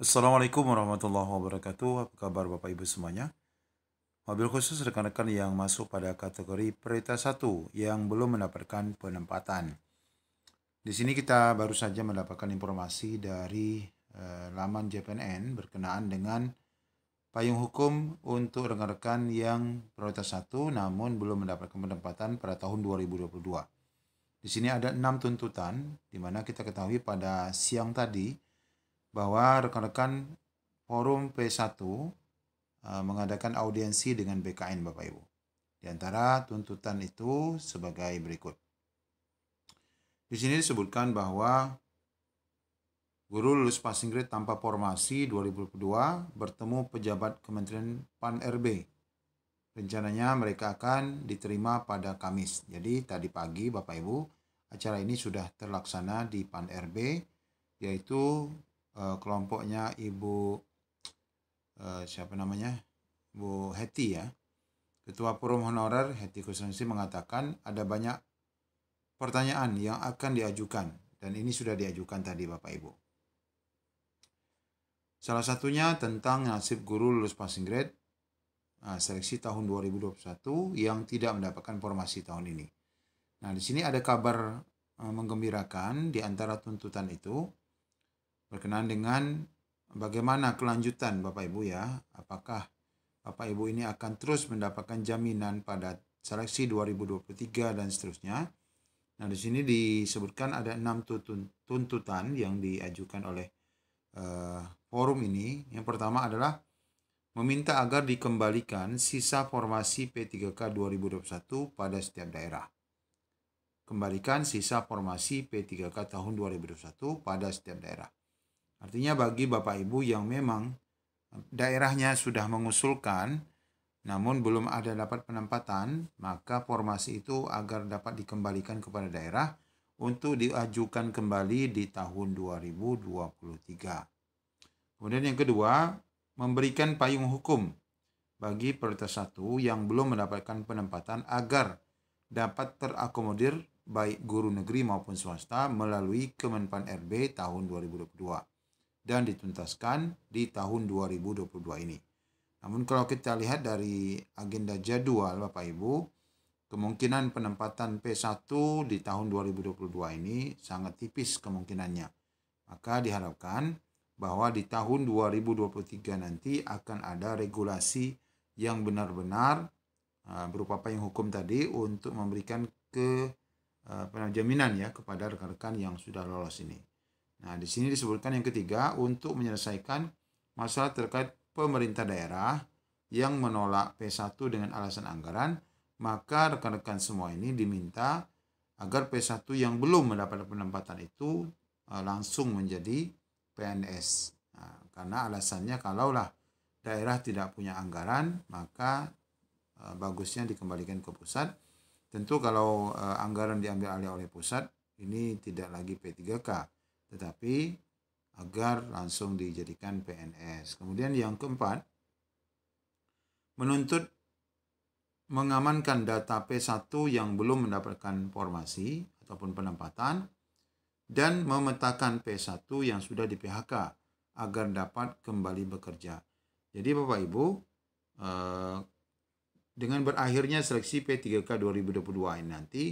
Assalamualaikum warahmatullahi wabarakatuh. Apa kabar Bapak Ibu semuanya? Mobil khusus rekan-rekan yang masuk pada kategori prioritas 1 yang belum mendapatkan penempatan. Di sini kita baru saja mendapatkan informasi dari eh, laman JPNN berkenaan dengan payung hukum untuk rekan-rekan yang prioritas 1 namun belum mendapatkan penempatan pada tahun 2022. Di sini ada enam tuntutan di mana kita ketahui pada siang tadi bahwa rekan-rekan forum P1 eh, mengadakan audiensi dengan BKN Bapak Ibu. Di antara tuntutan itu sebagai berikut. Di sini disebutkan bahwa guru lulus passing grade tanpa formasi 2022 bertemu pejabat Kementerian PAN-RB. Rencananya mereka akan diterima pada Kamis. Jadi tadi pagi Bapak Ibu, acara ini sudah terlaksana di PAN-RB yaitu Eh, kelompoknya Ibu eh, siapa namanya Bu Heti ya Ketua Forum Honorer Heti Kusensi mengatakan ada banyak pertanyaan yang akan diajukan dan ini sudah diajukan tadi Bapak Ibu. Salah satunya tentang nasib guru lulus passing grade nah, seleksi tahun 2021 yang tidak mendapatkan formasi tahun ini. Nah, di sini ada kabar menggembirakan di antara tuntutan itu berkenaan dengan bagaimana kelanjutan Bapak Ibu ya. Apakah Bapak Ibu ini akan terus mendapatkan jaminan pada seleksi 2023 dan seterusnya. Nah, di sini disebutkan ada enam tuntutan yang diajukan oleh uh, forum ini. Yang pertama adalah meminta agar dikembalikan sisa formasi P3K 2021 pada setiap daerah. Kembalikan sisa formasi P3K tahun 2021 pada setiap daerah. Artinya bagi Bapak Ibu yang memang eh, daerahnya sudah mengusulkan namun belum ada dapat penempatan, maka formasi itu agar dapat dikembalikan kepada daerah untuk diajukan kembali di tahun 2023. Kemudian yang kedua, memberikan payung hukum bagi prioritas satu yang belum mendapatkan penempatan agar dapat terakomodir baik guru negeri maupun swasta melalui Kemenpan RB tahun 2022 dan dituntaskan di tahun 2022 ini. Namun kalau kita lihat dari agenda jadwal Bapak Ibu, kemungkinan penempatan P1 di tahun 2022 ini sangat tipis kemungkinannya. Maka diharapkan bahwa di tahun 2023 nanti akan ada regulasi yang benar-benar e, berupa payung hukum tadi untuk memberikan ke e, jaminan ya kepada rekan-rekan yang sudah lolos ini. Nah, di sini disebutkan yang ketiga untuk menyelesaikan masalah terkait pemerintah daerah yang menolak P1 dengan alasan anggaran, maka rekan-rekan semua ini diminta agar P1 yang belum mendapat penempatan itu eh, langsung menjadi PNS. Nah, karena alasannya kalaulah daerah tidak punya anggaran, maka eh, bagusnya dikembalikan ke pusat. Tentu kalau eh, anggaran diambil alih oleh pusat, ini tidak lagi P3K tetapi agar langsung dijadikan PNS. Kemudian yang keempat, menuntut mengamankan data P1 yang belum mendapatkan formasi ataupun penempatan dan memetakan P1 yang sudah di PHK agar dapat kembali bekerja. Jadi Bapak Ibu, eh, dengan berakhirnya seleksi P3K 2022 ini nanti,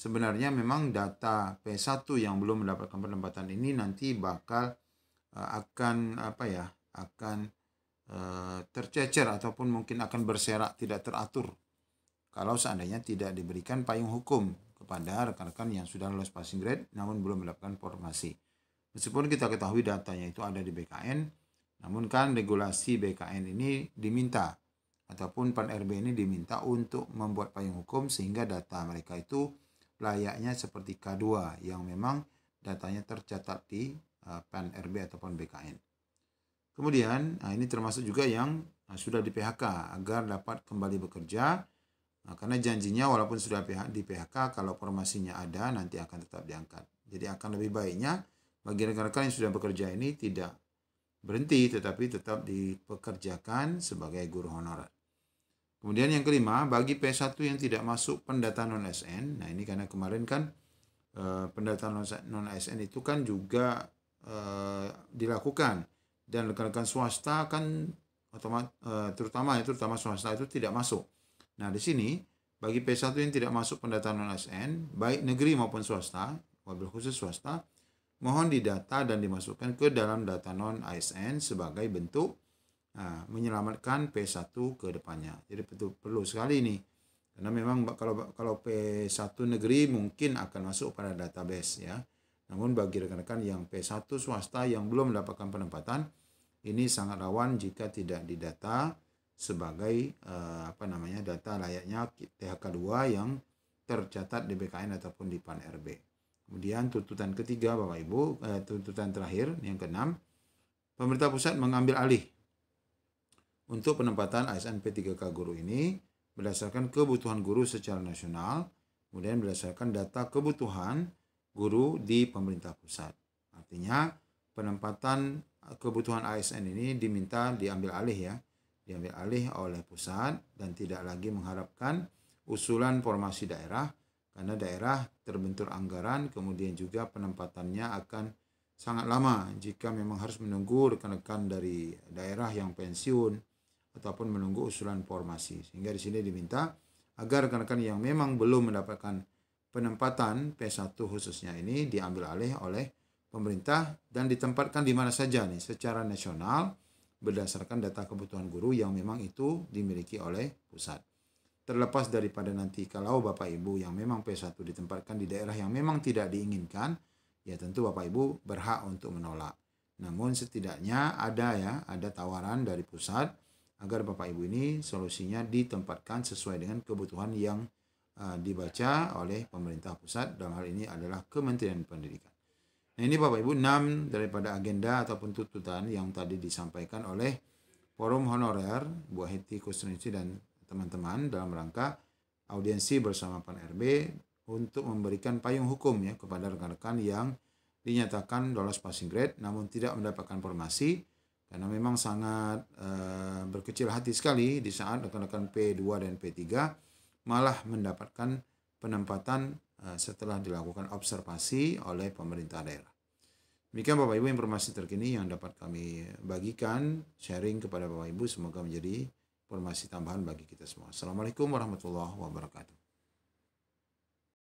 sebenarnya memang data P1 yang belum mendapatkan penempatan ini nanti bakal uh, akan apa ya akan uh, tercecer ataupun mungkin akan berserak tidak teratur kalau seandainya tidak diberikan payung hukum kepada rekan-rekan yang sudah lulus passing grade namun belum mendapatkan formasi. Meskipun kita ketahui datanya itu ada di BKN, namun kan regulasi BKN ini diminta ataupun PAN RB ini diminta untuk membuat payung hukum sehingga data mereka itu layaknya seperti K2 yang memang datanya tercatat di eh, PAN-RB ataupun BKN. Kemudian eh, ini termasuk juga yang eh, sudah di PHK agar dapat kembali bekerja karena janjinya walaupun sudah di PHK kalau formasinya ada nanti akan tetap diangkat. Jadi akan lebih baiknya bagi rekan-rekan yang sudah bekerja ini tidak berhenti tetapi tetap dipekerjakan sebagai guru honorer. Kemudian yang kelima, bagi P1 yang tidak masuk pendataan non ASN, nah ini karena kemarin kan e, pendataan non ASN itu kan juga e, dilakukan. Dan rekan-rekan swasta kan otomat, eh, terutama ya, terutama swasta itu tidak masuk. Nah di sini, bagi P1 yang tidak masuk pendataan non ASN, baik negeri maupun swasta, wabil khusus swasta, mohon didata dan dimasukkan ke dalam data non-ASN sebagai bentuk Nah, menyelamatkan P1 ke depannya. Jadi betul perlu sekali ini. Karena memang kalau kalau P1 negeri mungkin akan masuk pada database ya. Namun bagi rekan-rekan yang P1 swasta yang belum mendapatkan penempatan, ini sangat rawan jika tidak didata sebagai eh, apa namanya data layaknya THK2 yang tercatat di BKN ataupun di PAN RB. Kemudian tuntutan ketiga Bapak Ibu, eh, tuntutan terakhir yang keenam, pemerintah pusat mengambil alih untuk penempatan ASN P3K guru ini berdasarkan kebutuhan guru secara nasional, kemudian berdasarkan data kebutuhan guru di pemerintah pusat. Artinya penempatan kebutuhan ASN ini diminta diambil alih ya, diambil alih oleh pusat dan tidak lagi mengharapkan usulan formasi daerah karena daerah terbentur anggaran kemudian juga penempatannya akan sangat lama jika memang harus menunggu rekan-rekan dari daerah yang pensiun ataupun menunggu usulan formasi. Sehingga di sini diminta agar rekan-rekan yang memang belum mendapatkan penempatan P1 khususnya ini diambil alih oleh pemerintah dan ditempatkan di mana saja nih secara nasional berdasarkan data kebutuhan guru yang memang itu dimiliki oleh pusat. Terlepas daripada nanti kalau Bapak Ibu yang memang P1 ditempatkan di daerah yang memang tidak diinginkan, ya tentu Bapak Ibu berhak untuk menolak. Namun setidaknya ada ya, ada tawaran dari pusat agar Bapak Ibu ini solusinya ditempatkan sesuai dengan kebutuhan yang eh, dibaca oleh pemerintah pusat dalam hal ini adalah Kementerian Pendidikan. Nah ini Bapak Ibu 6 daripada agenda ataupun tuntutan yang tadi disampaikan oleh forum honorer Bu Heti Kusnisi dan teman-teman dalam rangka audiensi bersama Pan RB untuk memberikan payung hukum ya kepada rekan-rekan yang dinyatakan lolos passing grade namun tidak mendapatkan formasi karena memang sangat uh, berkecil hati sekali di saat rekan-rekan P2 dan P3 malah mendapatkan penempatan uh, setelah dilakukan observasi oleh pemerintah daerah. Demikian Bapak Ibu informasi terkini yang dapat kami bagikan, sharing kepada Bapak Ibu semoga menjadi informasi tambahan bagi kita semua. Assalamualaikum warahmatullahi wabarakatuh.